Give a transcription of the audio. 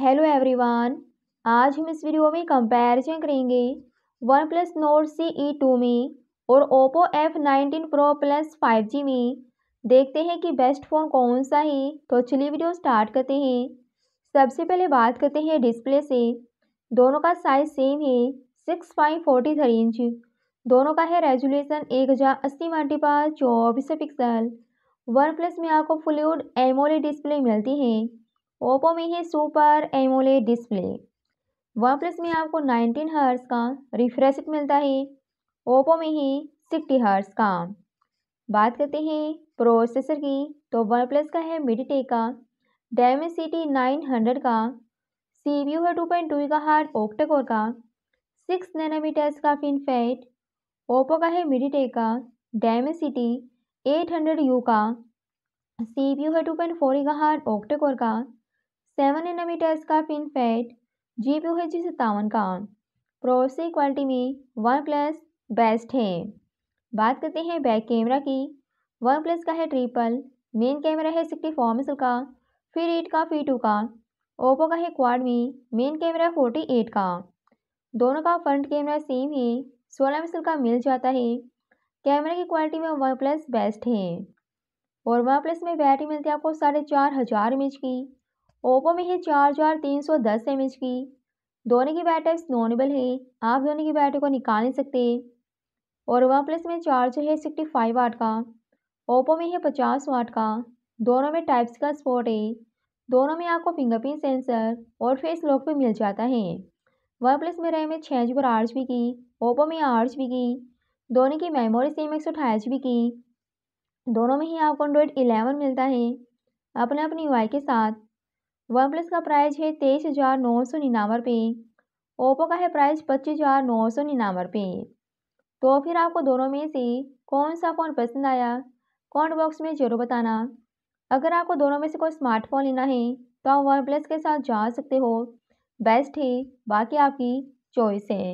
hello everyone आज हम इस वीडियो में कंपैरिजन करेंगे OnePlus Nord C E two में और Oppo F nineteen pro plus five G में देखते हैं कि बेस्ट फ़ोन कौन सा है तो चलिए वीडियो स्टार्ट करते हैं सबसे पहले बात करते हैं डिस्प्ले से दोनों का साइज सेम है six five forty three inch दोनों का है रेजुलेशन एक हज़ार अस्सी मल्टी पास चौबीस पिक्सल वन प्लस में आपको फुल एमोले डिस्प्ले मिलती है ओप्पो में है super AMOLED display OnePlus में आपको 19 हर्स का रिफ्रेश मिलता है ओप्पो में ही सिक्सटी हर्स का बात करते हैं प्रोसेसर की तो वन प्लस का है मिडटेक का नाइन हंड्रेड का सी बी यू है टू पॉइंट टू का हार्ट ओक्टेकोर का सिक्स नैनोमीटर्स का फैट ओप्पो का है टेक का एट हंड्रेड यू का सी बी यू है टू पॉइंट फोर का हार्ट ओक्टेकोर का सेवन एन एनामीटर का फिन फैट जी पी है जी सत्तावन का प्रोसी क्वालिटी में वन प्लस बेस्ट है बात करते हैं बैक कैमरा की वन प्लस का है ट्रिपल मेन कैमरा है सिक्सटी फोर मिसल का फिर एट का फिर टू का ओप्पो का है क्वाड में मेन कैमरा फोर्टी एट का दोनों का फ्रंट कैमरा सेम है सोलह मिसल का मिल जाता है कैमरा की क्वालिटी में वन प्लस बेस्ट है और वन प्लस में बैटरी मिलती है आपको साढ़े चार हज़ार एम की ओप्पो में है चार हजार तीन सौ दस एम एच की दोनों की बैटरी एक्सनोनेबल है आप दोनों की बैटरी को निकाल नहीं सकते और वन प्लस में चार्जर है सिक्सटी फाइव वाट का ओप्पो में है पचास वाट का दोनों में टाइप्स का स्पोर्ट है दोनों में आपको फिंगरप्रिंट सेंसर और फेस लॉक भी मिल जाता है वन प्लस में रैम है छः जी बी आठ जी की ओप्पो में आठ जी की दोनों की मेमोरी सेम एक सौ अठाईस जी की दोनों में ही आपको एंड्रॉयड इलेवन मिलता है अपने अपनी वाई के साथ वन प्लस का प्राइस है तेईस हज़ार नौ सौ निन्यानवे रुपये ओप्पो का है प्राइस पच्चीस हज़ार नौ सौ निन्यानवे रुपये तो फिर आपको दोनों में से कौन सा फ़ोन पसंद आया कमेंट बॉक्स में ज़रूर बताना अगर आपको दोनों में से कोई स्मार्टफोन लेना है तो आप वन प्लस के साथ जा सकते हो बेस्ट है बाकी आपकी चॉइस है